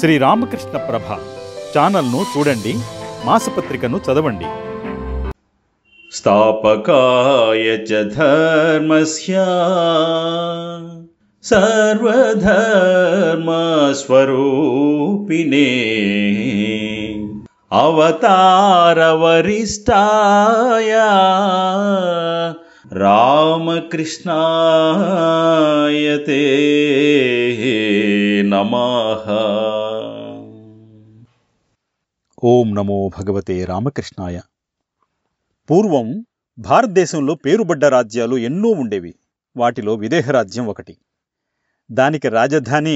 శ్రీ రామకృష్ణ ప్రభ ఛానల్ను చూడండి మాసపత్రికను చదవండి స్థాపకాయ చ ధర్మస్య సర్వధర్మస్వరూపిణే అవతారవరిష్టాయ రామకృష్ణాయ నమః ఓం నమో భగవతే రామకృష్ణాయ పూర్వం భారతదేశంలో పేరుబడ్డ రాజ్యాలు ఎన్నో ఉండేవి వాటిలో విదేహరాజ్యం ఒకటి దానికి రాజధాని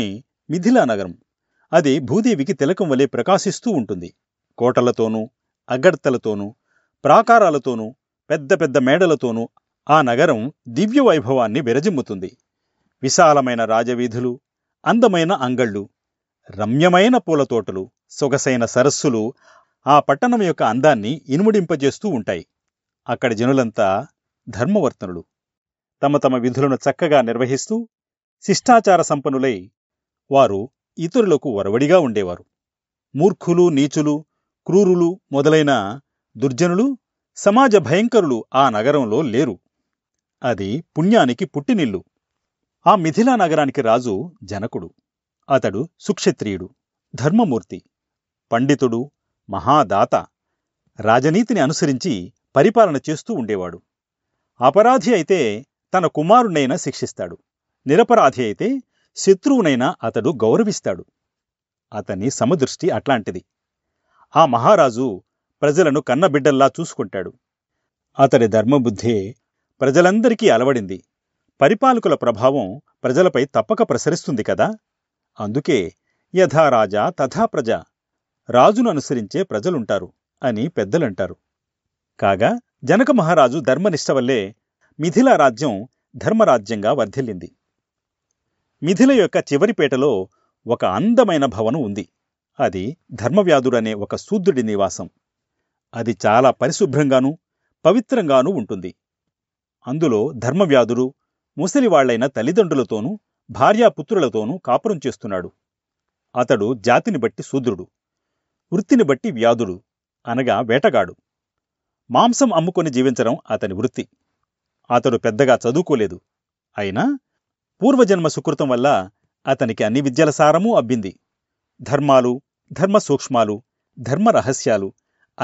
మిథిలా నగరం అది భూదేవికి తిలకం వలె ప్రకాశిస్తూ ఉంటుంది కోటలతోనూ అగడ్తలతోనూ ప్రాకారాలతోనూ పెద్ద పెద్ద మేడలతోనూ ఆ నగరం దివ్య వైభవాన్ని విశాలమైన రాజవీధులు అందమైన అంగళ్ళు రమ్యమైన పూలతోటలు సొగసైన సరస్సులు ఆ పట్టణం యొక్క అందాన్ని ఇనుముడింపజేస్తూ ఉంటాయి అక్కడి జనులంతా ధర్మవర్తనులు తమ తమ విధులను చక్కగా నిర్వహిస్తూ శిష్టాచార సంపన్నులై వారు ఇతరులకు వరవడిగా ఉండేవారు మూర్ఖులు నీచులు క్రూరులు మొదలైన దుర్జనులు సమాజ భయంకరులు ఆ నగరంలో లేరు అది పుణ్యానికి పుట్టినిల్లు ఆ మిథిలా నగరానికి రాజు జనకుడు అతడు సుక్షత్రియుడు ధర్మమూర్తి పండితుడు మహాదాత రాజనీతిని అనుసరించి పరిపాలన చేస్తూ ఉండేవాడు అపరాధి అయితే తన కుమారునైనా శిక్షిస్తాడు నిరపరాధి అయితే శత్రువునైనా అతడు గౌరవిస్తాడు అతని సమదృష్టి అట్లాంటిది ఆ మహారాజు ప్రజలను కన్నబిడ్డల్లా చూసుకుంటాడు అతడి ధర్మబుద్ధే ప్రజలందరికీ అలవడింది పరిపాలకుల ప్రభావం ప్రజలపై తప్పక ప్రసరిస్తుంది కదా అందుకే యథారాజా తథా ప్రజ రాజును అనుసరించే ప్రజలుంటారు అని పెద్దలంటారు కాగా జనక మహారాజు ధర్మనిష్ట వల్లే మిథిలా రాజ్యం ధర్మరాజ్యంగా వర్ధిల్లింది మిథిల యొక్క చివరిపేటలో ఒక అందమైన భవనం ఉంది అది ధర్మవ్యాధుడనే ఒక శూద్రుడి నివాసం అది చాలా పరిశుభ్రంగానూ పవిత్రంగానూ ఉంటుంది అందులో ధర్మవ్యాధుడు ముసలివాళ్లైన తల్లిదండ్రులతోనూ భార్యాపుత్రులతోనూ కాపురం చేస్తున్నాడు అతడు జాతిని బట్టి శూద్రుడు వృత్తిని బట్టి వ్యాధుడు అనగా వేటగాడు మాంసం అమ్ముకొని జీవించడం అతని వృత్తి అతడు పెద్దగా చదువుకోలేదు అయినా పూర్వజన్మ సుకృతం వల్ల అతనికి అన్ని విద్యల సారమూ అబ్బింది ధర్మాలు ధర్మ సూక్ష్మాలు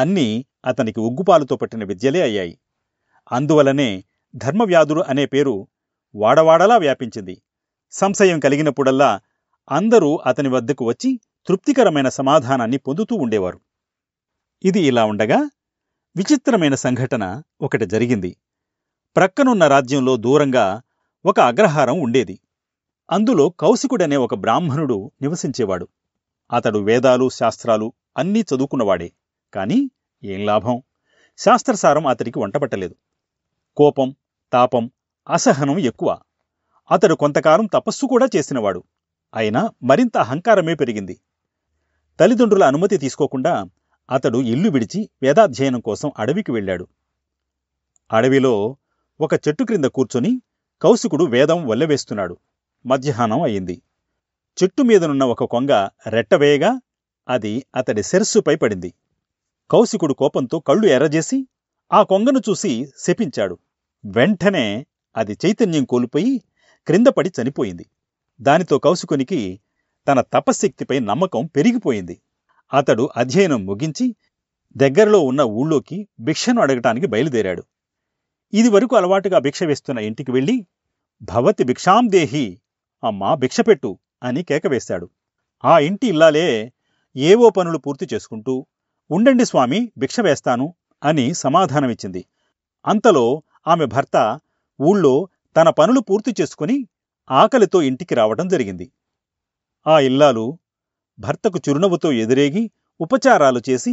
అన్నీ అతనికి ఉగ్గుపాలుతో పట్టిన విద్యలే అయ్యాయి అందువలనే ధర్మవ్యాధుడు అనే పేరు వాడవాడలా వ్యాపించింది సంశయం కలిగినప్పుడల్లా అందరూ అతని వద్దకు వచ్చి తృప్తికరమైన సమాధానాన్ని పొందుతూ ఉండేవారు ఇది ఇలా ఉండగా విచిత్రమైన సంఘటన ఒకటి జరిగింది ప్రక్కనున్న రాజ్యంలో దూరంగా ఒక అగ్రహారం ఉండేది అందులో కౌశికుడనే ఒక బ్రాహ్మణుడు నివసించేవాడు అతడు వేదాలు శాస్త్రాలు అన్నీ చదువుకున్నవాడే కాని ఏం లాభం శాస్త్రసారం అతడికి వంటపట్టలేదు కోపం తాపం అసహనం ఎక్కువ అతడు కొంతకాలం తపస్సు కూడా చేసినవాడు అయినా మరింత అహంకారమే పెరిగింది తల్లిదండ్రుల అనుమతి తీసుకోకుండా అతడు ఇల్లు విడిచి వేదాధ్యయనం కోసం అడవికి వెళ్ళాడు అడవిలో ఒక చెట్టు క్రింద కూర్చొని కౌశికుడు వేదం వల్లవేస్తున్నాడు మధ్యాహ్నం అయింది చెట్టు మీదనున్న ఒక కొంగ రెట్టవేయగా అది అతడి శిరస్సుపై పడింది కౌశికుడు కోపంతో కళ్ళు ఎర్రజేసి ఆ కొంగను చూసి శపించాడు వెంటనే అది చైతన్యం కోల్పోయి క్రిందపడి చనిపోయింది దానితో కౌశికునికి తన తపశక్తిపై నమ్మకం పెరిగిపోయింది అతడు అధ్యయనం ముగించి దగ్గరలో ఉన్న ఊళ్ళోకి భిక్షను అడగటానికి బయలుదేరాడు ఇదివరకు అలవాటుగా భిక్ష వేస్తున్న ఇంటికి వెళ్ళి భవతి భిక్షాందేహి అమ్మా భిక్షపెట్టు అని కేకవేశాడు ఆ ఇంటి ఇల్లాలే ఏవో పనులు పూర్తి చేసుకుంటూ ఉండండి స్వామి భిక్ష వేస్తాను అని సమాధానమిచ్చింది అంతలో ఆమె భర్త ఊళ్ళో తన పనులు పూర్తి చేసుకుని ఆకలితో ఇంటికి రావటం జరిగింది ఆ ఇల్లాలు భర్తకు చిరునవ్వుతో ఎదురేగి ఉపచారాలు చేసి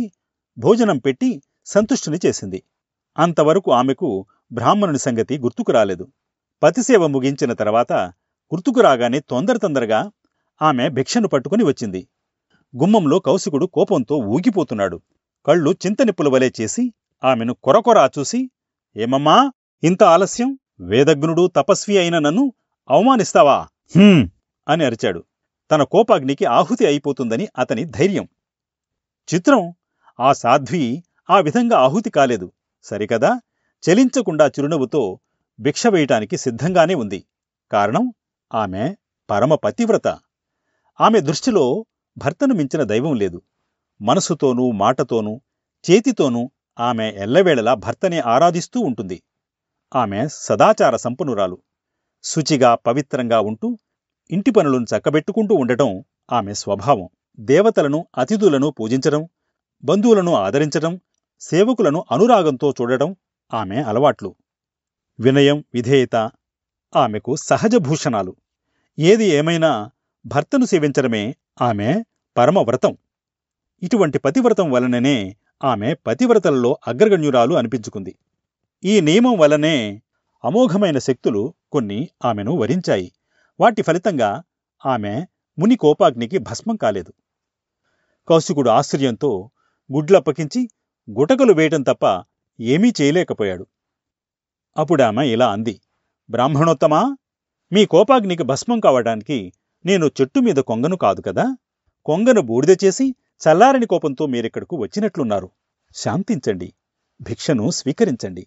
భోజనం పెట్టి సంతుష్టిని చేసింది అంతవరకు ఆమెకు బ్రాహ్మణుని సంగతి గుర్తుకు రాలేదు పతిసేవ ముగించిన తర్వాత గుర్తుకు రాగానే తొందర తొందరగా ఆమె భిక్షను పట్టుకుని వచ్చింది గుమ్మంలో కౌశికుడు కోపంతో ఊగిపోతున్నాడు కళ్ళు చింతనిప్పుల వలె చేసి ఆమెను కొరకొరా చూసి ఏమమ్మా ఇంత ఆలస్యం వేదగ్నుడు తపస్వి అయిన నన్ను అవమానిస్తావా అని అరిచాడు తన కోపాగ్నికి ఆహుతి అయిపోతుందని అతని ధైర్యం చిత్రం ఆ సాధ్వి ఆ విధంగా ఆహుతి కాలేదు సరికదా చలించకుండా చిరునవ్వుతో భిక్ష వేయటానికి సిద్ధంగానే ఉంది కారణం ఆమె పరమ పతివ్రత ఆమె దృష్టిలో భర్తను మించిన దైవం లేదు మనసుతోనూ మాటతోనూ చేతితోనూ ఆమె ఎల్లవేళలా భర్తనే ఆరాధిస్తూ ఉంటుంది ఆమె సదాచార సంపన్నురాలు శుచిగా పవిత్రంగా ఉంటూ ఇంటి పనులను చక్కబెట్టుకుంటూ ఉండటం ఆమె స్వభావం దేవతలను అతిథులను పూజించడం బంధువులను ఆదరించడం సేవకులను అనురాగంతో చూడటం ఆమె అలవాట్లు వినయం విధేయత ఆమెకు సహజ భూషణాలు ఏది ఏమైనా భర్తను సేవించడమే ఆమె పరమవ్రతం ఇటువంటి పతివ్రతం వలననే ఆమె పతివ్రతలలో అగ్రగణ్యురాలు అనిపించుకుంది ఈ నియమం వలనే అమోఘమైన శక్తులు కొన్ని ఆమెను వరించాయి వాటి ఫలితంగా ఆమె ముని కోపాగ్నికి భస్మం కాలేదు కౌశికుడు ఆశ్చర్యంతో గుడ్లప్పకించి గుటకలు వేయటం తప్ప ఏమీ చేయలేకపోయాడు అప్పుడామె ఇలా అంది బ్రాహ్మణోత్తమా మీ కోపాగ్నికి భస్మం కావడానికి నేను చెట్టు మీద కొంగను కాదు కదా కొంగను బూడిద చేసి చల్లారని కోపంతో మీరిక్కడకు వచ్చినట్లున్నారు శాంతించండి భిక్షను స్వీకరించండి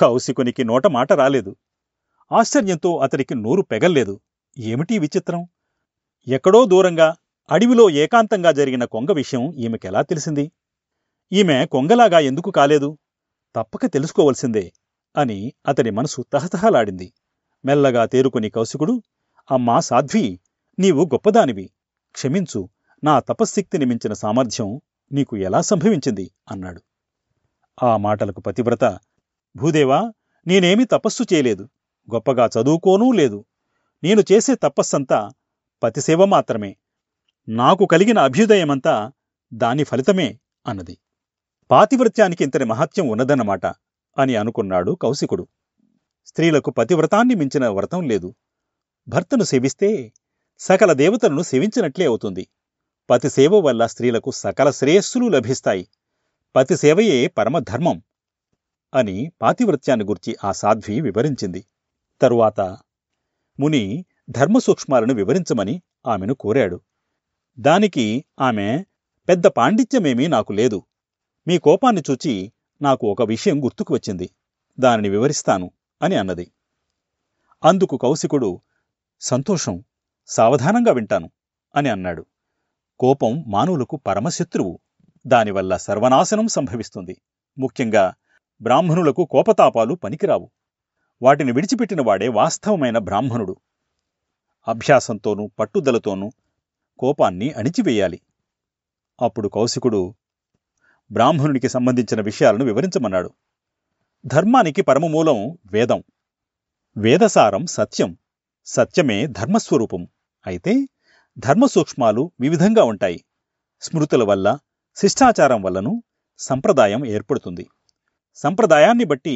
కౌశికునికి నోట మాట రాలేదు ఆశ్చర్యంతో అతడికి నోరు పెగల్లేదు ఏమిటి విచిత్రం ఎక్కడో దూరంగా అడవిలో ఏకాంతంగా జరిగిన కొంగ విషయం ఈమెకెలా తెలిసింది ఈమె కొంగలాగా ఎందుకు కాలేదు తప్పక తెలుసుకోవలసిందే అని అతడి మనసు తహతహలాడింది మెల్లగా తేరుకుని కౌశికుడు అమ్మా సాధ్వి నీవు గొప్పదానివి క్షమించు నా తపశ్శక్తిని మించిన సామర్థ్యం నీకు ఎలా సంభవించింది అన్నాడు ఆ మాటలకు పతివ్రత భూదేవా నేనేమి తపస్సు చేయలేదు గొప్పగా చదువుకోనూ లేదు నేను చేసే తపస్సంతా పతిసేవ మాత్రమే నాకు కలిగిన అభ్యుదయమంతా దాని ఫలితమే అన్నది పాతివ్రత్యానికి ఇంతటి మహత్యం ఉన్నదన్నమాట అని అనుకున్నాడు కౌశికుడు స్త్రీలకు పతివ్రతాన్ని మించిన వ్రతం లేదు భర్తను సేవిస్తే సకల దేవతలను సేవించినట్లే అవుతుంది పతిసేవ వల్ల స్త్రీలకు సకల శ్రేయస్సులు లభిస్తాయి పతిసేవయే పరమధర్మం అని పాతివ్రత్యాన్ని గుర్చి ఆ సాధ్వి వివరించింది తరువాత ముని ధర్మసూక్ష్మాలను వివరించమని ఆమెను కోరాడు దానికి ఆమె పెద్ద పాండిత్యమేమీ నాకు లేదు మీ కోపాన్ని చూచి నాకు ఒక విషయం గుర్తుకు వచ్చింది దానిని వివరిస్తాను అని అన్నది అందుకు కౌశికుడు సంతోషం సావధానంగా వింటాను అని అన్నాడు కోపం మానవులకు పరమశత్రువు దానివల్ల సర్వనాశనం సంభవిస్తుంది ముఖ్యంగా బ్రాహ్మణులకు కోపతాపాలు పనికిరావు వాటిని విడిచిపెట్టిన వాడే వాస్తవమైన బ్రాహ్మణుడు అభ్యాసంతోనూ పట్టుదలతోనూ కోపాన్ని అణిచివేయాలి అప్పుడు కౌశికుడు బ్రాహ్మణునికి సంబంధించిన విషయాలను వివరించమన్నాడు ధర్మానికి పరమమూలం వేదం వేదసారం సత్యం సత్యమే ధర్మస్వరూపం అయితే ధర్మసూక్ష్మాలు వివిధంగా ఉంటాయి స్మృతుల వల్ల శిష్టాచారం వల్లను సంప్రదాయం ఏర్పడుతుంది సంప్రదాయాన్ని బట్టి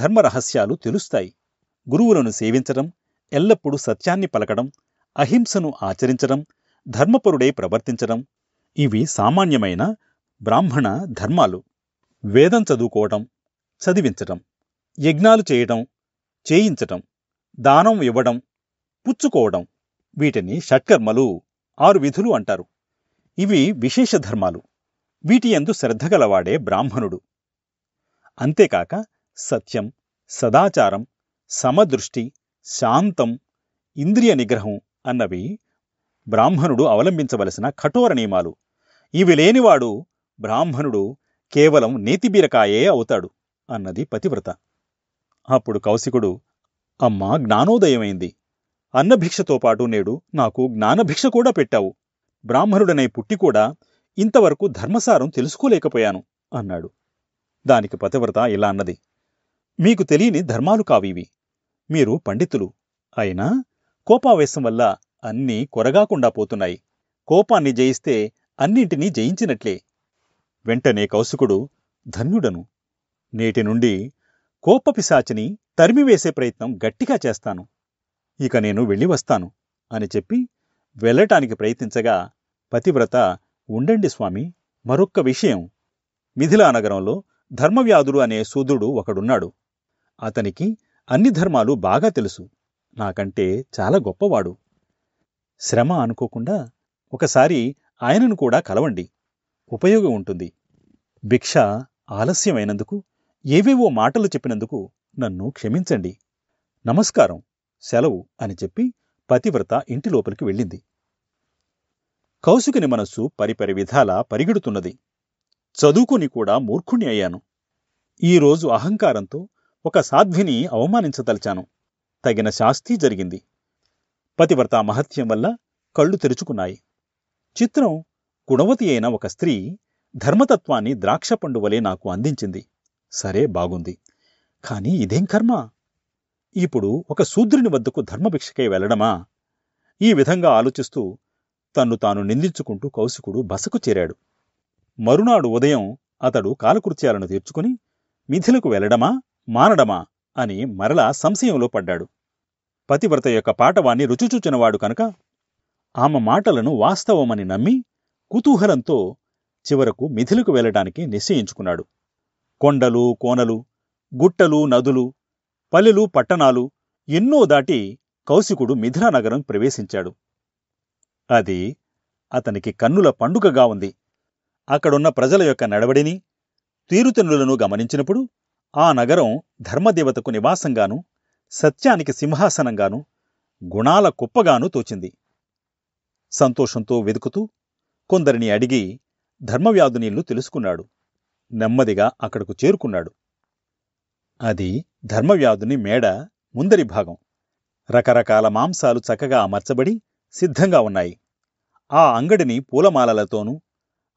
ధర్మరహస్యాలు తెలుస్తాయి గురువులను సేవించడం ఎల్లప్పుడూ సత్యాన్ని పలకడం అహింసను ఆచరించడం ధర్మపరుడై ప్రవర్తించడం ఇవి సామాన్యమైన బ్రాహ్మణ ధర్మాలు వేదం చదువుకోవటం చదివించటం యజ్ఞాలు చేయటం చేయించటం దానం ఇవ్వడం పుచ్చుకోవడం వీటిని షట్కర్మలు ఆరు విధులు అంటారు ఇవి విశేష ధర్మాలు వీటి ఎందు బ్రాహ్మణుడు అంతేకాక సత్యం సదాచారం సమదృష్టి శాంతం ఇంద్రియ నిగ్రహం అన్నవి బ్రాహ్మణుడు అవలంబించవలసిన కఠోర నియమాలు ఇవి లేనివాడు బ్రాహ్మణుడు కేవలం నేతిబీరకాయే అవుతాడు అన్నది పతివ్రత అప్పుడు కౌశికుడు అమ్మా జ్ఞానోదయమైంది అన్నభిక్షతో పాటు నేడు నాకు జ్ఞానభిక్ష కూడా పెట్టావు బ్రాహ్మణుడనే పుట్టి కూడా ఇంతవరకు ధర్మసారం తెలుసుకోలేకపోయాను అన్నాడు దానికి పతివ్రత ఇలా అన్నది మీకు తెలియని ధర్మాలు కావివి మీరు పండితులు అయినా కోపావేశం వల్ల అన్నీ కొరగాకుండా పోతున్నాయి కోపాన్ని జయిస్తే అన్నింటినీ జయించినట్లే వెంటనే కౌసుకుడు ధన్యుడను నేటి నుండి కోపపిశాచిని తరిమివేసే ప్రయత్నం గట్టిగా చేస్తాను ఇక నేను వెళ్ళి వస్తాను అని చెప్పి వెళ్ళటానికి ప్రయత్నించగా పతివ్రత ఉండండి స్వామి మరొక్క విషయం మిథిలానగరంలో ధర్మవ్యాధుడు అనే సూదుడు ఒకడున్నాడు అతనికి అన్ని ధర్మాలు బాగా తెలుసు నాకంటే చాలా గొప్పవాడు శ్రమ అనుకోకుండా ఒకసారి ఆయనను కూడా కలవండి ఉపయోగం ఉంటుంది భిక్ష ఆలస్యమైనందుకు ఏవేవో మాటలు చెప్పినందుకు నన్ను క్షమించండి నమస్కారం సెలవు అని చెప్పి పతివ్రత ఇంటి లోపలికి వెళ్ళింది కౌశికుని మనస్సు పరిపరి విధాలా పరిగెడుతున్నది చదువుకుని కూడా మూర్ఖుణ్ణి అయ్యాను ఈరోజు అహంకారంతో ఒక సాధ్విని అవమానించదలిచాను తగిన శాస్తి జరిగింది పతివర్త మహత్యం వల్ల కళ్ళు తెరుచుకున్నాయి చిత్రం గుణవతి అయిన ఒక స్త్రీ ధర్మతత్వాన్ని ద్రాక్షపండు పండువలే నాకు అందించింది సరే బాగుంది కాని ఇదేం కర్మ ఇప్పుడు ఒక శూద్రుని వద్దకు ధర్మభిక్షకై వెళ్ళడమా ఈ విధంగా ఆలోచిస్తూ తన్ను తాను నిందించుకుంటూ కౌశికుడు బసకు చేరాడు మరునాడు ఉదయం అతడు కాలకృత్యాలను తీర్చుకుని మిథిలకు వెళ్లడమా మానడమా అని మరలా సంశయంలో పడ్డాడు పతివ్రత యొక్క పాటవాన్ని రుచిచూచినవాడు కనుక ఆమె మాటలను వాస్తవమని నమ్మి కుతూహలంతో చివరకు మిథిలకు వెళ్లడానికి నిశ్చయించుకున్నాడు కొండలు కోనలు గుట్టలు నదులు పల్లెలు పట్టణాలు ఎన్నో దాటి కౌశికుడు మిథిలా నగరం ప్రవేశించాడు అది అతనికి కన్నుల పండుగగా ఉంది అక్కడున్న ప్రజల యొక్క నడవడిని తీరుతెన్నులను గమనించినప్పుడు ఆ నగరం ధర్మదేవతకు నివాసంగాను సత్యానికి సింహాసనంగాను గుణాల కుప్పగాను తోచింది సంతోషంతో వెతుకుతూ కొందరిని అడిగి ధర్మవ్యాధునీళ్లు తెలుసుకున్నాడు నెమ్మదిగా అక్కడకు చేరుకున్నాడు అది ధర్మవ్యాధుని మేడ ముందరి భాగం రకరకాల మాంసాలు చక్కగా అమర్చబడి సిద్ధంగా ఉన్నాయి ఆ అంగడిని పూలమాలలతోనూ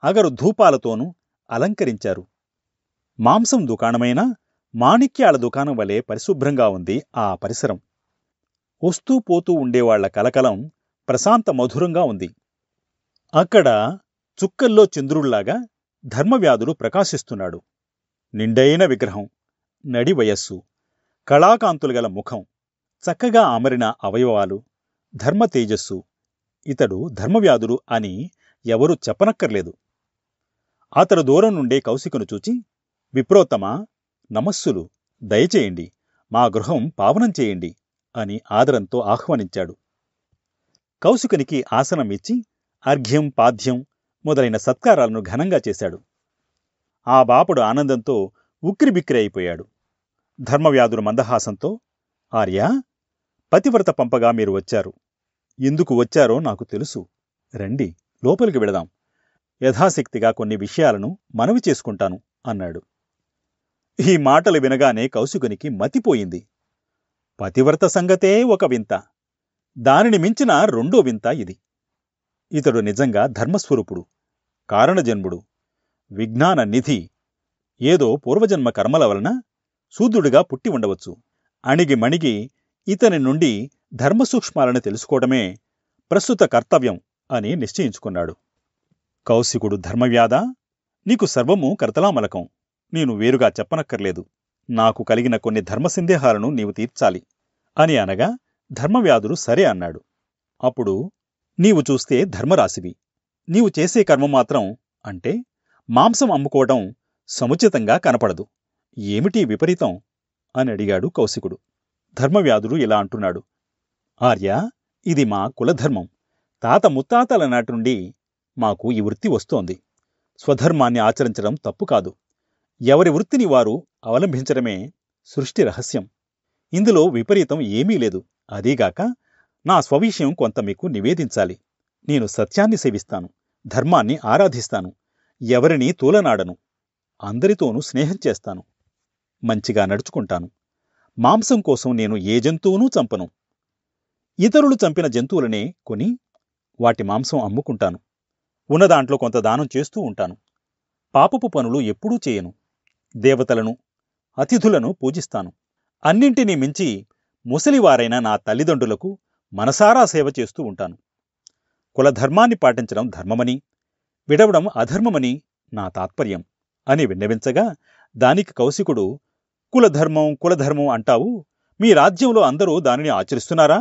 అగరు ధూపాలతోనూ అలంకరించారు మాంసం దుకాణమైనా మాణిక్యాల దుకాణం వలె పరిశుభ్రంగా ఉంది ఆ పరిసరం వస్తూ పోతూ ఉండేవాళ్ల కలకలం ప్రశాంత మధురంగా ఉంది అక్కడ చుక్కల్లో చంద్రుళ్లాగా ధర్మవ్యాధుడు ప్రకాశిస్తున్నాడు నిండైన విగ్రహం నడి వయస్సు కళాకాంతులు గల ముఖం చక్కగా అమరిన అవయవాలు ధర్మ తేజస్సు ఇతడు ధర్మవ్యాధుడు అని ఎవరూ చెప్పనక్కర్లేదు అతడు దూరం నుండే కౌశికను చూచి విప్రోత్తమా నమస్సులు దయచేయండి మా గృహం పావనం చేయండి అని ఆదరంతో ఆహ్వానించాడు కౌశికునికి ఆసనం ఇచ్చి అర్ఘ్యం పాద్యం మొదలైన సత్కారాలను ఘనంగా చేశాడు ఆ బాపుడు ఆనందంతో ఉక్కిరిబిక్కిరి అయిపోయాడు ధర్మవ్యాధుడు మందహాసంతో ఆర్యా పతివ్రత పంపగా మీరు వచ్చారు ఎందుకు వచ్చారో నాకు తెలుసు రండి లోపలికి వెళదాం యథాశక్తిగా కొన్ని విషయాలను మనవి చేసుకుంటాను అన్నాడు ఈ మాటలు వినగానే కౌశికునికి మతిపోయింది పతివ్రత సంగతే ఒక వింత దానిని మించిన రెండో వింత ఇది ఇతడు నిజంగా ధర్మస్వరూపుడు కారణజన్ముడు విజ్ఞాన నిధి ఏదో పూర్వజన్మ కర్మల వలన శూద్రుడిగా పుట్టి ఉండవచ్చు అణిగి మణిగి ఇతని నుండి ధర్మసూక్ష్మాలను తెలుసుకోవడమే ప్రస్తుత కర్తవ్యం అని నిశ్చయించుకున్నాడు కౌశికుడు ధర్మవ్యాధ నీకు సర్వము కర్తలామలకం నేను వేరుగా చెప్పనక్కర్లేదు నాకు కలిగిన కొన్ని ధర్మ సందేహాలను నీవు తీర్చాలి అని అనగా ధర్మవ్యాధుడు సరే అన్నాడు అప్పుడు నీవు చూస్తే ధర్మరాశివి నీవు చేసే కర్మ మాత్రం అంటే మాంసం అమ్ముకోవడం సముచితంగా కనపడదు ఏమిటి విపరీతం అని అడిగాడు కౌశికుడు ధర్మవ్యాధుడు ఇలా అంటున్నాడు ఆర్య ఇది మా కులధర్మం తాత ముత్తాతల నాటి నుండి మాకు ఈ వృత్తి వస్తోంది స్వధర్మాన్ని ఆచరించడం తప్పు కాదు ఎవరి వృత్తిని వారు అవలంబించడమే సృష్టి రహస్యం ఇందులో విపరీతం ఏమీ లేదు అదీగాక నా స్వవిషయం కొంత మీకు నివేదించాలి నేను సత్యాన్ని సేవిస్తాను ధర్మాన్ని ఆరాధిస్తాను ఎవరినీ తూలనాడను అందరితోనూ స్నేహం చేస్తాను మంచిగా నడుచుకుంటాను మాంసం కోసం నేను ఏ జంతువునూ చంపను ఇతరులు చంపిన జంతువులనే కొని వాటి మాంసం అమ్ముకుంటాను ఉన్నదాంట్లో కొంత దానం చేస్తూ ఉంటాను పాపపు పనులు ఎప్పుడూ చేయను దేవతలను అతిథులను పూజిస్తాను అన్నింటినీ మించి ముసలివారైన నా తల్లిదండ్రులకు మనసారా సేవ చేస్తూ ఉంటాను కులధర్మాన్ని పాటించడం ధర్మమని విడవడం అధర్మమని నా తాత్పర్యం అని విన్నవించగా దానికి కౌశికుడు కులధర్మం కులధర్మం అంటావు మీ రాజ్యంలో అందరూ దానిని ఆచరిస్తున్నారా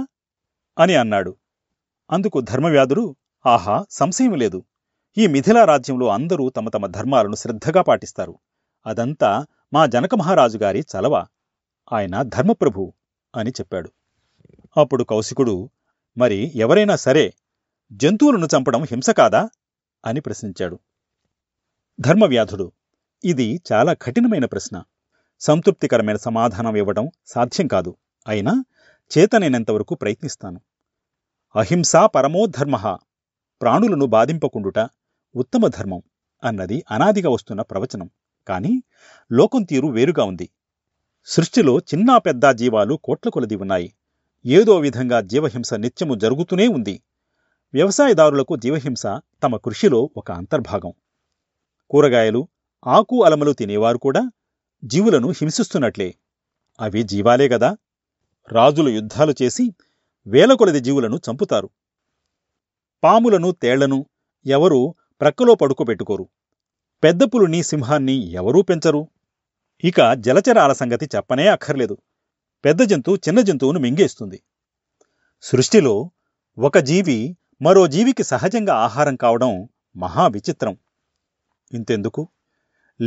అని అన్నాడు అందుకు ధర్మవ్యాధుడు ఆహా సంశయం లేదు ఈ మిథిలా రాజ్యంలో అందరూ తమ తమ ధర్మాలను శ్రద్ధగా పాటిస్తారు అదంతా మా జనక మహారాజు గారి చలవ ఆయన ధర్మప్రభు అని చెప్పాడు అప్పుడు కౌశికుడు మరి ఎవరైనా సరే జంతువులను చంపడం హింస కాదా అని ప్రశ్నించాడు ధర్మవ్యాధుడు ఇది చాలా కఠినమైన ప్రశ్న సంతృప్తికరమైన సమాధానం ఇవ్వడం సాధ్యం కాదు అయినా చేతనైనంతవరకు ప్రయత్నిస్తాను అహింసా పరమోధర్మ ప్రాణులను బాధింపకుండుట ఉత్తమ ధర్మం అన్నది అనాదిగా వస్తున్న ప్రవచనం కానీ లోకం తీరు వేరుగా ఉంది సృష్టిలో చిన్న పెద్ద జీవాలు కోట్ల కొలది ఉన్నాయి ఏదో విధంగా జీవహింస నిత్యము జరుగుతూనే ఉంది వ్యవసాయదారులకు జీవహింస తమ కృషిలో ఒక అంతర్భాగం కూరగాయలు ఆకు అలమలు తినేవారు కూడా జీవులను హింసిస్తున్నట్లే అవి జీవాలే గదా రాజులు యుద్ధాలు చేసి వేల కొలది జీవులను చంపుతారు పాములను తేళ్లను ఎవరూ ప్రక్కలో పడుకోబెట్టుకోరు పెద్ద పులిని సింహాన్ని ఎవరూ పెంచరు ఇక జలచరాల సంగతి చెప్పనే అక్కర్లేదు పెద్ద జంతువు చిన్న జంతువును మింగేస్తుంది సృష్టిలో ఒక జీవి మరో జీవికి సహజంగా ఆహారం కావడం మహా విచిత్రం ఇంతెందుకు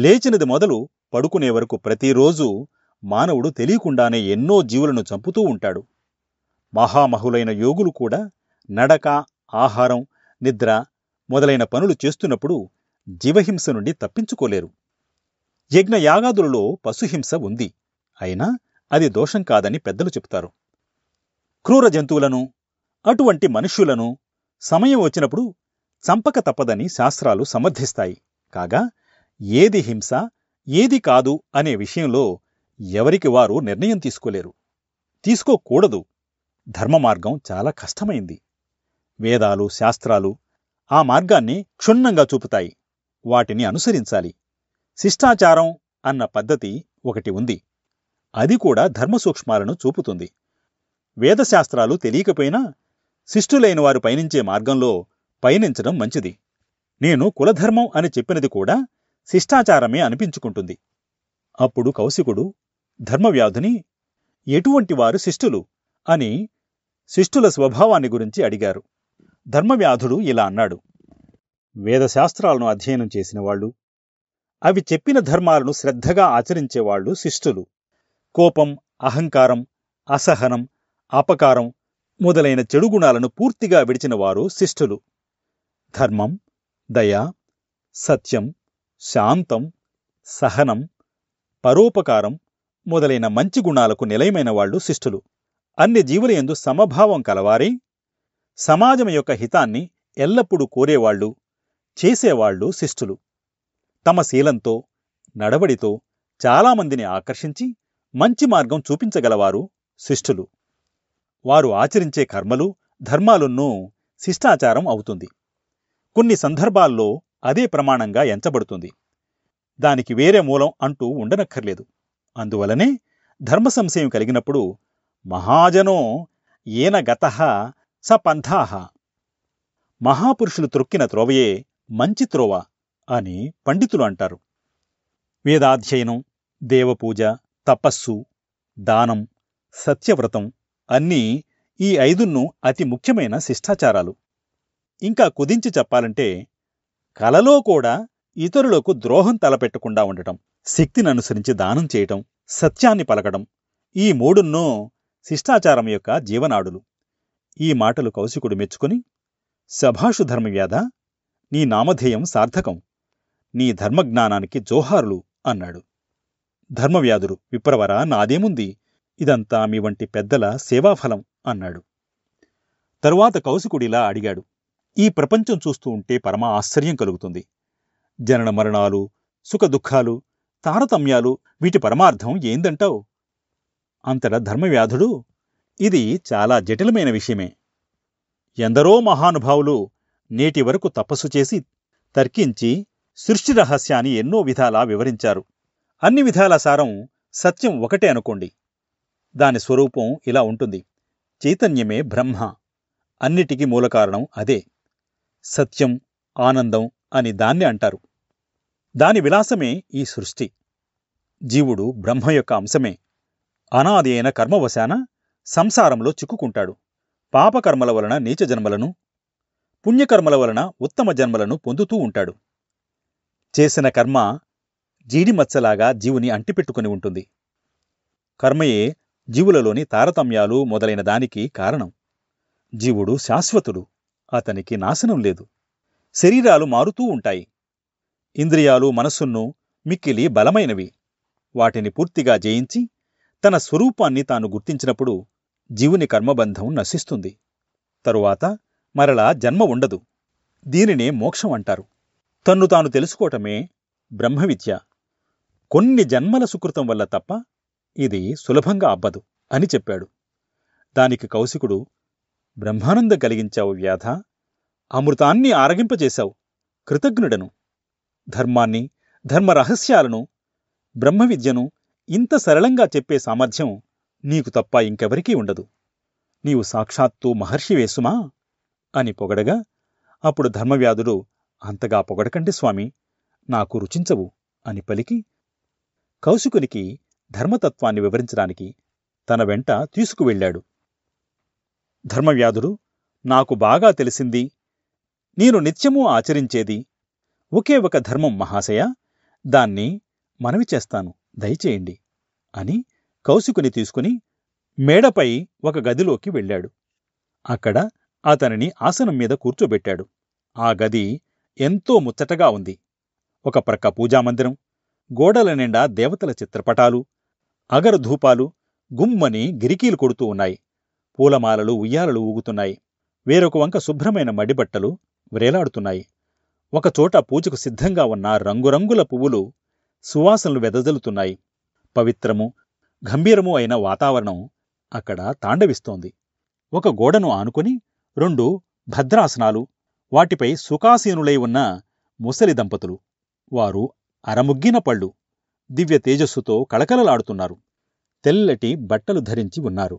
లేచినది మొదలు పడుకునే వరకు ప్రతిరోజు మానవుడు తెలియకుండానే ఎన్నో జీవులను చంపుతూ ఉంటాడు మహామహులైన యోగులు కూడా నడక ఆహారం నిద్ర మొదలైన పనులు చేస్తున్నప్పుడు జీవహింస నుండి తప్పించుకోలేరు యజ్ఞయాగాదులలో పశుహింస ఉంది అయినా అది దోషం కాదని పెద్దలు చెప్తారు క్రూర జంతువులను అటువంటి మనుష్యులను సమయం వచ్చినప్పుడు చంపక తప్పదని శాస్త్రాలు సమర్థిస్తాయి కాగా ఏది హింస ఏది కాదు అనే విషయంలో ఎవరికి వారు నిర్ణయం తీసుకోలేరు తీసుకోకూడదు ధర్మమార్గం చాలా కష్టమైంది వేదాలు శాస్త్రాలు ఆ మార్గాన్ని క్షుణ్ణంగా చూపుతాయి వాటిని అనుసరించాలి శిష్టాచారం అన్న పద్ధతి ఒకటి ఉంది అది కూడా ధర్మసూక్ష్మాలను చూపుతుంది వేదశాస్త్రాలు తెలియకపోయినా శిష్టులైన వారు పయనించే మార్గంలో పయనించడం మంచిది నేను కులధర్మం అని చెప్పినది కూడా శిష్టాచారమే అనిపించుకుంటుంది అప్పుడు కౌశికుడు ధర్మవ్యాధుని ఎటువంటి వారు శిష్టులు అని శిష్టుల స్వభావాన్ని గురించి అడిగారు ధర్మవ్యాధుడు ఇలా అన్నాడు వేదశాస్త్రాలను అధ్యయనం చేసినవాళ్ళు అవి చెప్పిన ధర్మాలను శ్రద్ధగా ఆచరించేవాళ్లు శిష్టులు కోపం అహంకారం అసహనం అపకారం మొదలైన చెడుగుణాలను పూర్తిగా విడిచినవారు శిష్టులు ధర్మం దయ సత్యం శాంతం సహనం పరోపకారం మొదలైన మంచి గుణాలకు నిలయమైన వాళ్లు శిష్టులు అన్ని జీవుల సమభావం కలవారే సమాజం యొక్క హితాన్ని ఎల్లప్పుడూ కోరేవాళ్లు చేసేవాళ్లు శిష్ఠులు తమ శీలంతో నడవడితో చాలామందిని ఆకర్షించి మంచి మార్గం చూపించగలవారు శిష్ఠులు వారు ఆచరించే కర్మలు ధర్మాలున్నూ శిష్టాచారం అవుతుంది కొన్ని సందర్భాల్లో అదే ప్రమాణంగా ఎంచబడుతుంది దానికి వేరే మూలం అంటూ ఉండనక్కర్లేదు అందువలనే ధర్మ సంశయం కలిగినప్పుడు మహాజనో ఏన గత స పంథాహ మహాపురుషులు త్రొక్కిన త్రోవయే మంచి త్రోవ అని పండితులు అంటారు వేదాధ్యయనం దేవపూజ తపస్సు దానం సత్యవ్రతం అన్నీ ఈ ఐదున్ను అతి ముఖ్యమైన శిష్టాచారాలు ఇంకా కుదించి చెప్పాలంటే కలలో కూడా ఇతరులకు ద్రోహం తలపెట్టకుండా ఉండటం శక్తిని అనుసరించి దానం చేయటం సత్యాన్ని పలకడం ఈ మూడున్నో శిష్టాచారం యొక్క జీవనాడులు ఈ మాటలు కౌశికుడు మెచ్చుకొని సభాషుధర్మవ్యాధ నీ నామధేయం సార్థకం నీ ధర్మజ్ఞానానికి జోహార్లు అన్నాడు ధర్మవ్యాధుడు విప్రవరా నాదేముంది ఇదంతా మీ వంటి పెద్దల సేవాఫలం అన్నాడు తరువాత కౌశికుడిలా అడిగాడు ఈ ప్రపంచం చూస్తూ ఉంటే పరమ ఆశ్చర్యం కలుగుతుంది జనన మరణాలు సుఖదుఖాలు తారతమ్యాలు వీటి పరమార్థం ఏందంటావు అంతట ధర్మవ్యాధుడు ఇది చాలా జటిలమైన విషయమే ఎందరో మహానుభావులు నేటి వరకు తపస్సు చేసి తర్కించి సృష్టి రహస్యాన్ని ఎన్నో విధాలా వివరించారు అన్ని విధాల సారం సత్యం ఒకటే అనుకోండి దాని స్వరూపం ఇలా ఉంటుంది చైతన్యమే బ్రహ్మ అన్నిటికీ మూలకారణం అదే సత్యం ఆనందం అని దాన్ని అంటారు దాని విలాసమే ఈ సృష్టి జీవుడు బ్రహ్మ యొక్క అంశమే అనాది అయిన కర్మవశాన సంసారంలో చిక్కుకుంటాడు పాపకర్మల వలన నీచ జన్మలను పుణ్యకర్మల వలన ఉత్తమ జన్మలను పొందుతూ ఉంటాడు చేసిన కర్మ జీడిమచ్చలాగా జీవుని అంటిపెట్టుకుని ఉంటుంది కర్మయే జీవులలోని తారతమ్యాలు మొదలైన దానికి కారణం జీవుడు శాశ్వతుడు అతనికి నాశనం లేదు శరీరాలు మారుతూ ఉంటాయి ఇంద్రియాలు మనస్సును మిక్కిలి బలమైనవి వాటిని పూర్తిగా జయించి తన స్వరూపాన్ని తాను గుర్తించినప్పుడు జీవుని కర్మబంధం నశిస్తుంది తరువాత మరలా జన్మ ఉండదు దీనినే మోక్షం అంటారు తన్ను తాను తెలుసుకోవటమే బ్రహ్మవిద్య కొన్ని జన్మల సుకృతం వల్ల తప్ప ఇది సులభంగా అబ్బదు అని చెప్పాడు దానికి కౌశికుడు బ్రహ్మానంద కలిగించావు వ్యాధ అమృతాన్ని ఆరగింపజేశావు కృతజ్ఞుడను ధర్మాన్ని ధర్మరహస్యాలను బ్రహ్మవిద్యను ఇంత సరళంగా చెప్పే సామర్థ్యం నీకు తప్ప ఇంకెవరికీ ఉండదు నీవు సాక్షాత్తు వేసుమా అని పొగడగా అప్పుడు ధర్మవ్యాధుడు అంతగా పొగడకండి స్వామి నాకు రుచించవు అని పలికి కౌశికునికి ధర్మతత్వాన్ని వివరించడానికి తన వెంట తీసుకువెళ్ళాడు ధర్మవ్యాధుడు నాకు బాగా తెలిసింది నేను నిత్యమూ ఆచరించేది ఒకే ఒక ధర్మం మహాశయ దాన్ని మనవి చేస్తాను దయచేయండి అని కౌశికుని తీసుకుని మేడపై ఒక గదిలోకి వెళ్ళాడు అక్కడ అతనిని ఆసనం మీద కూర్చోబెట్టాడు ఆ గది ఎంతో ముచ్చటగా ఉంది ఒక ప్రక్క పూజామందిరం గోడల నిండా దేవతల చిత్రపటాలు అగరధూపాలు గుమ్మని గిరికీలు కొడుతూ ఉన్నాయి పూలమాలలు ఉయ్యాలలు ఊగుతున్నాయి వేరొక వంక శుభ్రమైన మడిబట్టలు వ్రేలాడుతున్నాయి ఒకచోట పూజకు సిద్ధంగా ఉన్న రంగురంగుల పువ్వులు సువాసనలు వెదజల్లుతున్నాయి పవిత్రము గంభీరము అయిన వాతావరణం అక్కడ తాండవిస్తోంది ఒక గోడను ఆనుకుని రెండు భద్రాసనాలు వాటిపై సుఖాసీనులై ఉన్న ముసలి దంపతులు వారు అరముగ్గిన పళ్ళు దివ్య తేజస్సుతో కళకలలాడుతున్నారు తెల్లటి బట్టలు ధరించి ఉన్నారు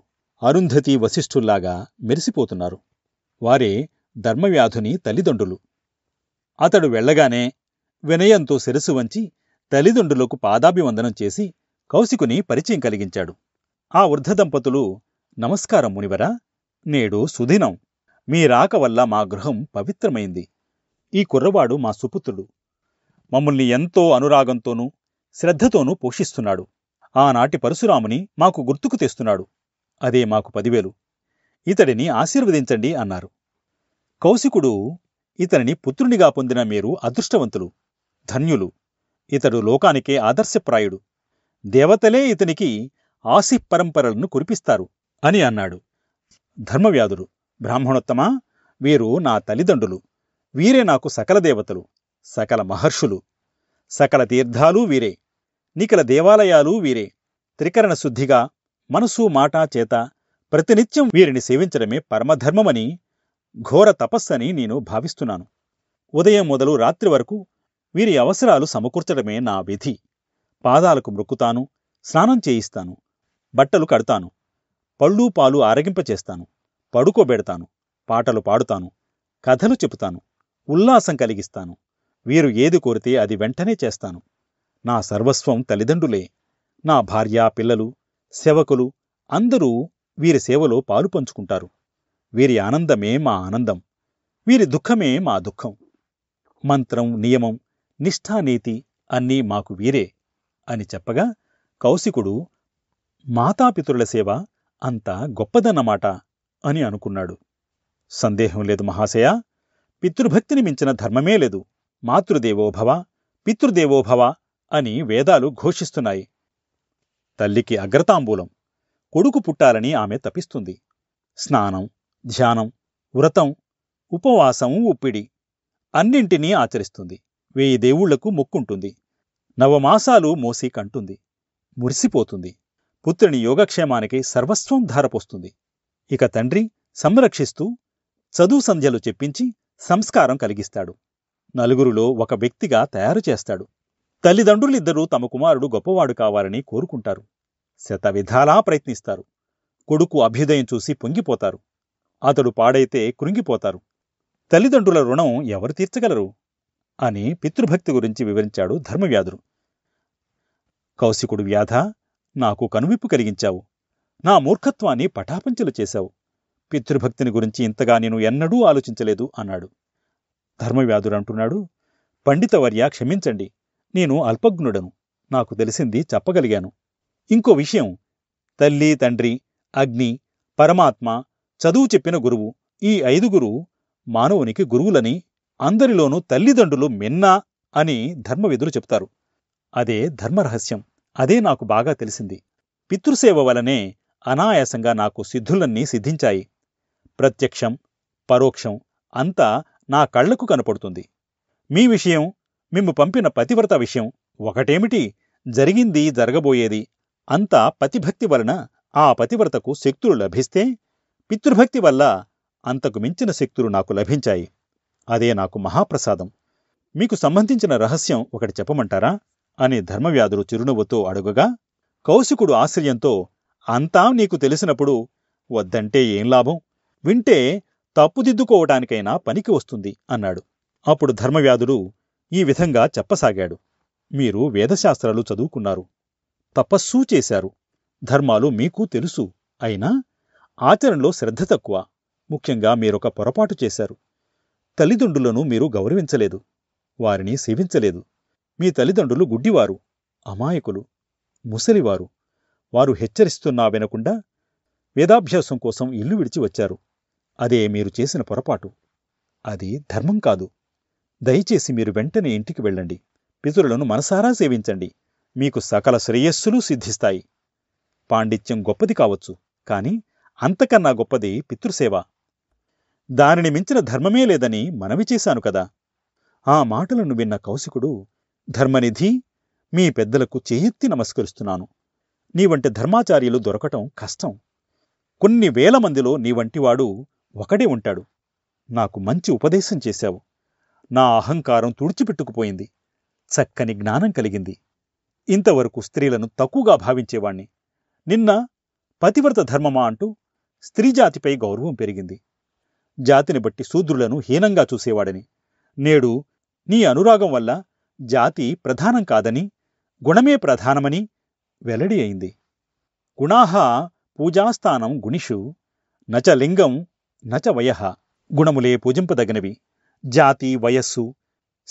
అరుంధతి వశిష్ఠుల్లాగా మెరిసిపోతున్నారు వారే ధర్మవ్యాధుని తల్లిదండ్రులు అతడు వెళ్లగానే వినయంతో శిరసు వంచి తల్లిదండ్రులకు పాదాభివందనం చేసి కౌశికుని పరిచయం కలిగించాడు ఆ వృద్ధ దంపతులు నమస్కారం మునివరా నేడు సుదినం మీ రాక వల్ల మా గృహం పవిత్రమైంది ఈ కుర్రవాడు మా సుపుత్రుడు మమ్మల్ని ఎంతో అనురాగంతోనూ శ్రద్ధతోనూ పోషిస్తున్నాడు ఆనాటి పరశురాముని మాకు గుర్తుకు తెస్తున్నాడు అదే మాకు పదివేలు ఇతడిని ఆశీర్వదించండి అన్నారు కౌశికుడు ఇతనిని పుత్రునిగా పొందిన మీరు అదృష్టవంతులు ధన్యులు ఇతడు లోకానికే ఆదర్శప్రాయుడు దేవతలే ఇతనికి ఆసి పరంపరలను కురిపిస్తారు అని అన్నాడు ధర్మవ్యాధుడు బ్రాహ్మణోత్తమ వీరు నా తల్లిదండ్రులు వీరే నాకు సకల దేవతలు సకల మహర్షులు సకల తీర్థాలు వీరే నికల దేవాలయాలు వీరే త్రికరణ శుద్ధిగా మనసు మాట చేత ప్రతినిత్యం వీరిని సేవించడమే పరమధర్మమని ఘోర తపస్సని నేను భావిస్తున్నాను ఉదయం మొదలు రాత్రి వరకు వీరి అవసరాలు సమకూర్చడమే నా విధి పాదాలకు మృక్కుతాను స్నానం చేయిస్తాను బట్టలు కడతాను పళ్ళు పాలు ఆరగింపచేస్తాను పడుకోబెడతాను పాటలు పాడుతాను కథలు చెబుతాను ఉల్లాసం కలిగిస్తాను వీరు ఏది కోరితే అది వెంటనే చేస్తాను నా సర్వస్వం తల్లిదండ్రులే నా భార్య పిల్లలు సేవకులు అందరూ వీరి సేవలో పాలు పంచుకుంటారు వీరి ఆనందమే మా ఆనందం వీరి దుఃఖమే మా దుఃఖం మంత్రం నియమం నిష్ఠానీతి అన్నీ మాకు వీరే అని చెప్పగా కౌశికుడు మాతాపితరుల సేవ అంత గొప్పదన్నమాట అని అనుకున్నాడు సందేహం లేదు మహాశయ పితృభక్తిని మించిన ధర్మమే లేదు మాతృదేవోభవ పితృదేవోభవ అని వేదాలు ఘోషిస్తున్నాయి తల్లికి అగ్రతాంబూలం కొడుకు పుట్టాలని ఆమె తపిస్తుంది స్నానం ధ్యానం వ్రతం ఉపవాసం ఉప్పిడి అన్నింటినీ ఆచరిస్తుంది వేయి దేవుళ్లకు మొక్కుంటుంది నవమాసాలు మోసి కంటుంది మురిసిపోతుంది పుత్రుని యోగక్షేమానికి సర్వస్వం ధారపోస్తుంది ఇక తండ్రి సంరక్షిస్తూ చదువు సంధ్యలు చెప్పించి సంస్కారం కలిగిస్తాడు నలుగురులో ఒక వ్యక్తిగా తయారు చేస్తాడు తల్లిదండ్రులిద్దరూ తమ కుమారుడు గొప్పవాడు కావాలని కోరుకుంటారు శతవిధాలా ప్రయత్నిస్తారు కొడుకు అభ్యుదయం చూసి పొంగిపోతారు అతడు పాడైతే కృంగిపోతారు తల్లిదండ్రుల రుణం ఎవరు తీర్చగలరు అని పితృభక్తి గురించి వివరించాడు ధర్మవ్యాధుడు కౌశికుడు వ్యాధ నాకు కనువిప్పు కలిగించావు నా మూర్ఖత్వాన్ని పటాపంచలు చేశావు పితృభక్తిని గురించి ఇంతగా నేను ఎన్నడూ ఆలోచించలేదు అన్నాడు ధర్మవ్యాధుడు అంటున్నాడు పండితవర్య క్షమించండి నేను అల్పజ్ఞుడను నాకు తెలిసింది చెప్పగలిగాను ఇంకో విషయం తల్లి తండ్రి అగ్ని పరమాత్మ చదువు చెప్పిన గురువు ఈ ఐదుగురు మానవునికి గురువులని అందరిలోనూ తల్లిదండ్రులు మిన్నా అని ధర్మవిధులు చెప్తారు అదే ధర్మరహస్యం అదే నాకు బాగా తెలిసింది పితృసేవ వలనే అనాయాసంగా నాకు సిద్ధులన్నీ సిద్ధించాయి ప్రత్యక్షం పరోక్షం అంతా నా కళ్లకు కనపడుతుంది మీ విషయం మిమ్ము పంపిన పతివ్రత విషయం ఒకటేమిటి జరిగింది జరగబోయేది అంతా పతిభక్తి వలన ఆ పతివ్రతకు శక్తులు లభిస్తే పితృభక్తి వల్ల అంతకు మించిన శక్తులు నాకు లభించాయి అదే నాకు మహాప్రసాదం మీకు సంబంధించిన రహస్యం ఒకటి చెప్పమంటారా అని ధర్మవ్యాధుడు చిరునవ్వుతో అడుగగా కౌశికుడు ఆశ్రయంతో అంతా నీకు తెలిసినప్పుడు వద్దంటే ఏం లాభం వింటే తప్పుదిద్దుకోవటానికైనా పనికి వస్తుంది అన్నాడు అప్పుడు ధర్మవ్యాధుడు ఈ విధంగా చెప్పసాగాడు మీరు వేదశాస్త్రాలు చదువుకున్నారు తపస్సు చేశారు ధర్మాలు మీకు తెలుసు అయినా ఆచరణలో శ్రద్ధ తక్కువ ముఖ్యంగా మీరొక పొరపాటు చేశారు తల్లిదండ్రులను మీరు గౌరవించలేదు వారిని సేవించలేదు మీ తల్లిదండ్రులు గుడ్డివారు అమాయకులు ముసలివారు వారు హెచ్చరిస్తున్నా వినకుండా వేదాభ్యాసం కోసం ఇల్లు విడిచి వచ్చారు అదే మీరు చేసిన పొరపాటు అది ధర్మం కాదు దయచేసి మీరు వెంటనే ఇంటికి వెళ్ళండి పితురులను మనసారా సేవించండి మీకు సకల శ్రేయస్సులు సిద్ధిస్తాయి పాండిత్యం గొప్పది కావచ్చు కాని అంతకన్నా గొప్పది పితృసేవ దానిని మించిన ధర్మమే లేదని మనవి చేశాను కదా ఆ మాటలను విన్న కౌశికుడు ధర్మనిధి మీ పెద్దలకు చేయెత్తి నమస్కరిస్తున్నాను నీ వంటి ధర్మాచార్యులు దొరకటం కష్టం కొన్ని వేల మందిలో నీ వంటివాడు ఒకడే ఉంటాడు నాకు మంచి ఉపదేశం చేశావు నా అహంకారం తుడిచిపెట్టుకుపోయింది చక్కని జ్ఞానం కలిగింది ఇంతవరకు స్త్రీలను తక్కువగా భావించేవాణ్ణి నిన్న పతివ్రత ధర్మమా అంటూ స్త్రీజాతిపై గౌరవం పెరిగింది జాతిని బట్టి శూద్రులను హీనంగా చూసేవాడని నేడు నీ అనురాగం వల్ల జాతి ప్రధానం కాదని గుణమే ప్రధానమని వెల్లడి అయింది గుణాహ పూజాస్థానం గుణిషు నచ లింగం నచ వయ గుణములే పూజింపదగినవి జాతి వయస్సు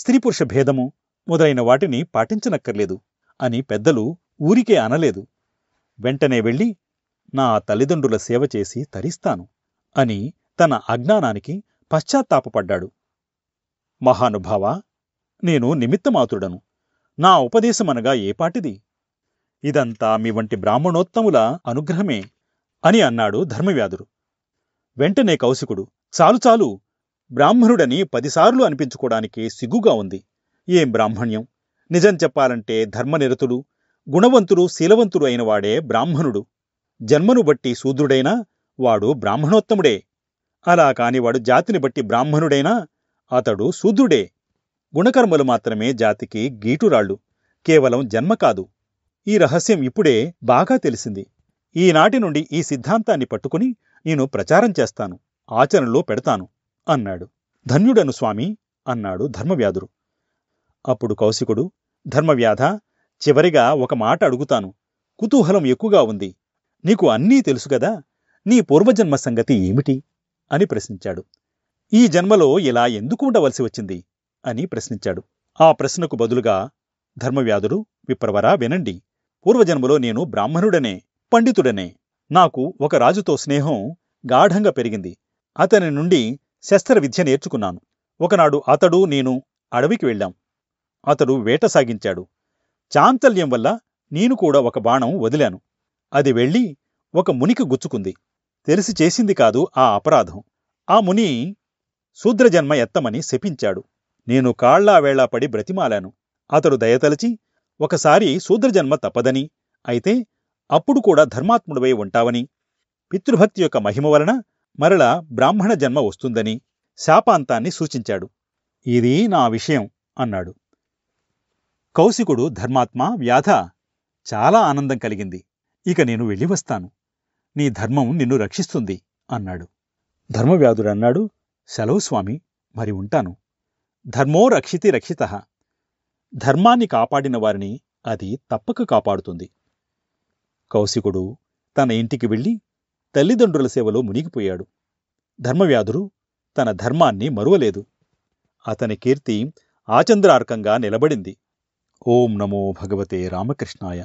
స్త్రీపురుష భేదము మొదలైన వాటిని పాటించనక్కర్లేదు అని పెద్దలు ఊరికే అనలేదు వెంటనే వెళ్ళి నా తల్లిదండ్రుల సేవ చేసి తరిస్తాను అని తన అజ్ఞానానికి పశ్చాత్తాపపడ్డాడు మహానుభావా నేను నిమిత్తమాతుడను నా ఉపదేశమనగా ఏపాటిది ఇదంతా మీ వంటి బ్రాహ్మణోత్తముల అనుగ్రహమే అని అన్నాడు ధర్మవ్యాధుడు వెంటనే కౌశికుడు చాలు చాలు బ్రాహ్మణుడని పదిసార్లు అనిపించుకోవడానికి సిగ్గుగా ఉంది ఏం బ్రాహ్మణ్యం నిజం చెప్పాలంటే ధర్మనిరతుడు గుణవంతుడు శీలవంతుడు అయినవాడే బ్రాహ్మణుడు జన్మను బట్టి శూద్రుడైనా వాడు బ్రాహ్మణోత్తముడే అలా కానివాడు జాతిని బట్టి బ్రాహ్మణుడైనా అతడు శూద్రుడే గుణకర్మలు మాత్రమే జాతికి గీటురాళ్ళు కేవలం జన్మ కాదు ఈ రహస్యం ఇప్పుడే బాగా తెలిసింది ఈనాటి నుండి ఈ సిద్ధాంతాన్ని పట్టుకుని నేను ప్రచారం చేస్తాను ఆచరణలో పెడతాను అన్నాడు ధన్యుడను స్వామి అన్నాడు ధర్మవ్యాధుడు అప్పుడు కౌశికుడు ధర్మవ్యాధ చివరిగా ఒక మాట అడుగుతాను కుతూహలం ఎక్కువగా ఉంది నీకు అన్నీ తెలుసుగదా నీ పూర్వజన్మ సంగతి ఏమిటి అని ప్రశ్నించాడు ఈ జన్మలో ఇలా ఎందుకు ఉండవలసి వచ్చింది అని ప్రశ్నించాడు ఆ ప్రశ్నకు బదులుగా ధర్మవ్యాధుడు విప్రవరా వినండి పూర్వజన్మలో నేను బ్రాహ్మణుడనే పండితుడనే నాకు ఒక రాజుతో స్నేహం గాఢంగా పెరిగింది అతని నుండి శస్త్ర విద్య నేర్చుకున్నాను ఒకనాడు అతడు నేను అడవికి వెళ్ళాం అతడు వేట సాగించాడు చాంచల్యం వల్ల నేను కూడా ఒక బాణం వదిలాను అది వెళ్ళి ఒక మునికి గుచ్చుకుంది తెలిసి చేసింది కాదు ఆ అపరాధం ఆ ముని శూద్రజన్మ ఎత్తమని శపించాడు నేను పడి బ్రతిమాలాను అతడు దయతలచి ఒకసారి శూద్రజన్మ తప్పదని అయితే అప్పుడు కూడా ధర్మాత్ముడివై ఉంటావని పితృభక్తి యొక్క మహిమ వలన మరల బ్రాహ్మణ జన్మ వస్తుందని శాపాంతాన్ని సూచించాడు ఇది నా విషయం అన్నాడు కౌశికుడు ధర్మాత్మ వ్యాధ చాలా ఆనందం కలిగింది ఇక నేను వెళ్ళి వస్తాను నీ ధర్మం నిన్ను రక్షిస్తుంది అన్నాడు ధర్మవ్యాధుడన్నాడు సెలవు స్వామి మరి ఉంటాను ధర్మో రక్షితి రక్షిత ధర్మాన్ని కాపాడిన వారిని అది తప్పక కాపాడుతుంది కౌశికుడు తన ఇంటికి వెళ్ళి తల్లిదండ్రుల సేవలో మునిగిపోయాడు ధర్మవ్యాధుడు తన ధర్మాన్ని మరువలేదు అతని కీర్తి ఆచంద్రార్కంగా నిలబడింది ఓం నమో భగవతే రామకృష్ణాయ